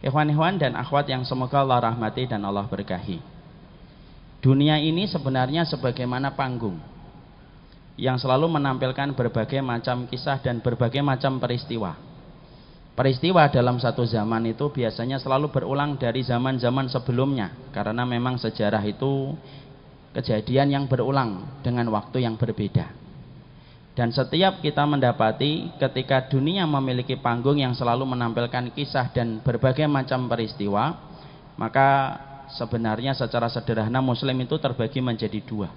Ikhwan-ikhwan dan akhwat yang semoga Allah rahmati dan Allah berkahi. Dunia ini sebenarnya sebagaimana panggung yang selalu menampilkan berbagai macam kisah dan berbagai macam peristiwa. Peristiwa dalam satu zaman itu biasanya selalu berulang dari zaman-zaman sebelumnya karena memang sejarah itu kejadian yang berulang dengan waktu yang berbeda. Dan setiap kita mendapati ketika dunia memiliki panggung yang selalu menampilkan kisah dan berbagai macam peristiwa, maka sebenarnya secara sederhana muslim itu terbagi menjadi dua.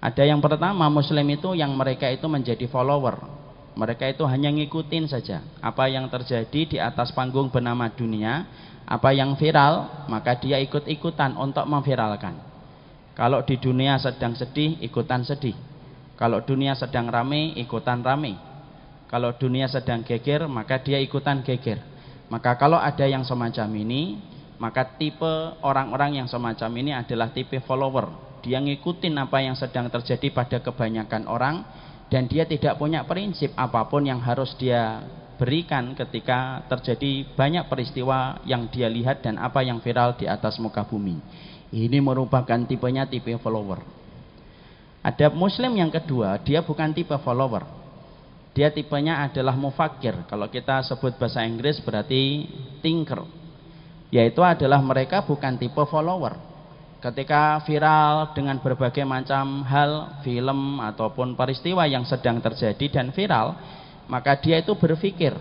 Ada yang pertama muslim itu yang mereka itu menjadi follower. Mereka itu hanya ngikutin saja apa yang terjadi di atas panggung bernama dunia, apa yang viral, maka dia ikut-ikutan untuk memviralkan. Kalau di dunia sedang sedih, ikutan sedih kalau dunia sedang rame, ikutan rame. Kalau dunia sedang geger, maka dia ikutan geger. Maka kalau ada yang semacam ini, maka tipe orang-orang yang semacam ini adalah tipe follower. Dia ngikutin apa yang sedang terjadi pada kebanyakan orang dan dia tidak punya prinsip apapun yang harus dia berikan ketika terjadi banyak peristiwa yang dia lihat dan apa yang viral di atas muka bumi. Ini merupakan tipenya tipe follower. Ada muslim yang kedua, dia bukan tipe follower. Dia tipenya adalah mufakir. Kalau kita sebut bahasa Inggris berarti thinker. Yaitu adalah mereka bukan tipe follower. Ketika viral dengan berbagai macam hal, film ataupun peristiwa yang sedang terjadi dan viral, maka dia itu berpikir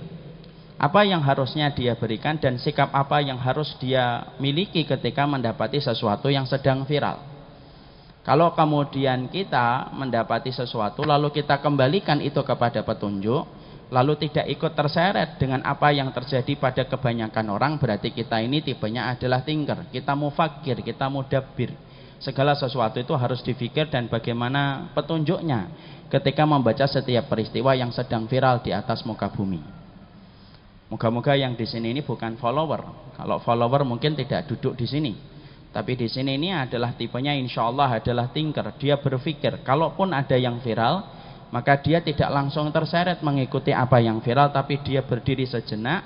apa yang harusnya dia berikan dan sikap apa yang harus dia miliki ketika mendapati sesuatu yang sedang viral. Kalau kemudian kita mendapati sesuatu lalu kita kembalikan itu kepada petunjuk, lalu tidak ikut terseret dengan apa yang terjadi pada kebanyakan orang, berarti kita ini tipenya adalah tingker. kita mau fakir, kita mau dapir. Segala sesuatu itu harus difikir dan bagaimana petunjuknya ketika membaca setiap peristiwa yang sedang viral di atas muka bumi. Moga-moga yang di sini ini bukan follower. Kalau follower mungkin tidak duduk di sini tapi di sini ini adalah tipenya insya Allah adalah tinker. Dia berpikir, kalaupun ada yang viral, maka dia tidak langsung terseret mengikuti apa yang viral, tapi dia berdiri sejenak,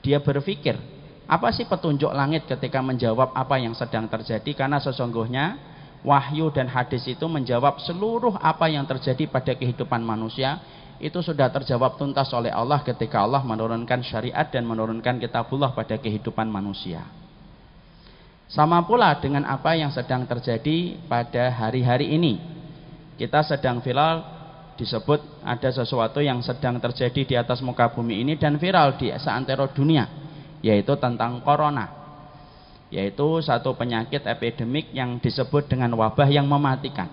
dia berpikir, apa sih petunjuk langit ketika menjawab apa yang sedang terjadi? Karena sesungguhnya wahyu dan hadis itu menjawab seluruh apa yang terjadi pada kehidupan manusia itu sudah terjawab tuntas oleh Allah ketika Allah menurunkan syariat dan menurunkan kitabullah pada kehidupan manusia. Sama pula dengan apa yang sedang terjadi pada hari-hari ini. Kita sedang viral disebut ada sesuatu yang sedang terjadi di atas muka bumi ini dan viral di seantero dunia yaitu tentang corona yaitu satu penyakit epidemik yang disebut dengan wabah yang mematikan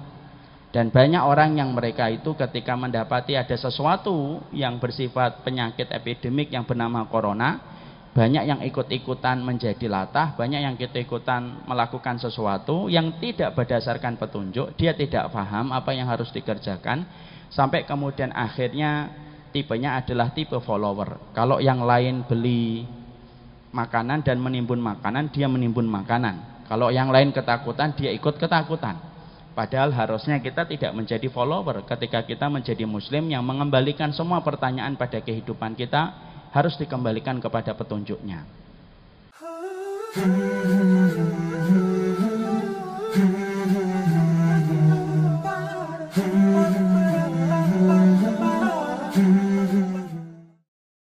dan banyak orang yang mereka itu ketika mendapati ada sesuatu yang bersifat penyakit epidemik yang bernama corona banyak yang ikut-ikutan menjadi latah, banyak yang kita ikutan melakukan sesuatu yang tidak berdasarkan petunjuk, dia tidak paham apa yang harus dikerjakan, sampai kemudian akhirnya tipenya adalah tipe follower. Kalau yang lain beli makanan dan menimbun makanan, dia menimbun makanan. Kalau yang lain ketakutan, dia ikut ketakutan. Padahal harusnya kita tidak menjadi follower ketika kita menjadi muslim yang mengembalikan semua pertanyaan pada kehidupan kita harus dikembalikan kepada petunjuknya. Hmm.